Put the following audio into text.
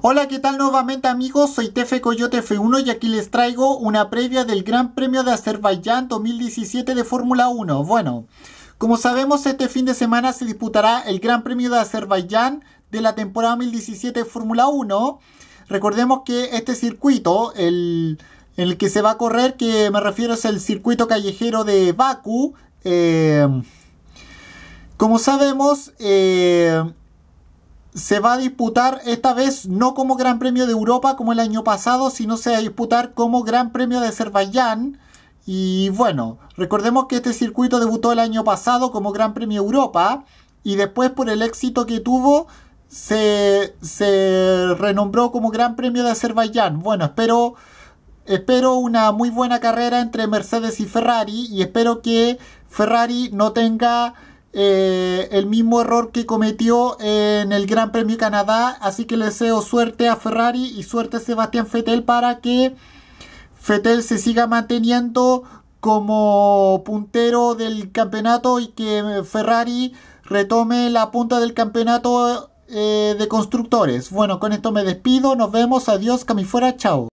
Hola, ¿qué tal nuevamente amigos? Soy Tefe Coyote F1 y aquí les traigo una previa del Gran Premio de Azerbaiyán 2017 de Fórmula 1. Bueno, como sabemos este fin de semana se disputará el Gran Premio de Azerbaiyán de la temporada 2017 de Fórmula 1. Recordemos que este circuito, el, el, que se va a correr, que me refiero es el circuito callejero de Baku, eh, como sabemos... Eh, se va a disputar esta vez no como Gran Premio de Europa como el año pasado, sino se va a disputar como Gran Premio de Azerbaiyán. Y bueno, recordemos que este circuito debutó el año pasado como Gran Premio Europa y después por el éxito que tuvo se, se renombró como Gran Premio de Azerbaiyán. Bueno, espero, espero una muy buena carrera entre Mercedes y Ferrari y espero que Ferrari no tenga eh, el mismo error que cometió en el Gran Premio Canadá. Así que le deseo suerte a Ferrari y suerte a Sebastián Fettel para que Fettel se siga manteniendo como puntero del campeonato y que Ferrari retome la punta del campeonato eh, de constructores. Bueno, con esto me despido. Nos vemos. Adiós. fuera Chao.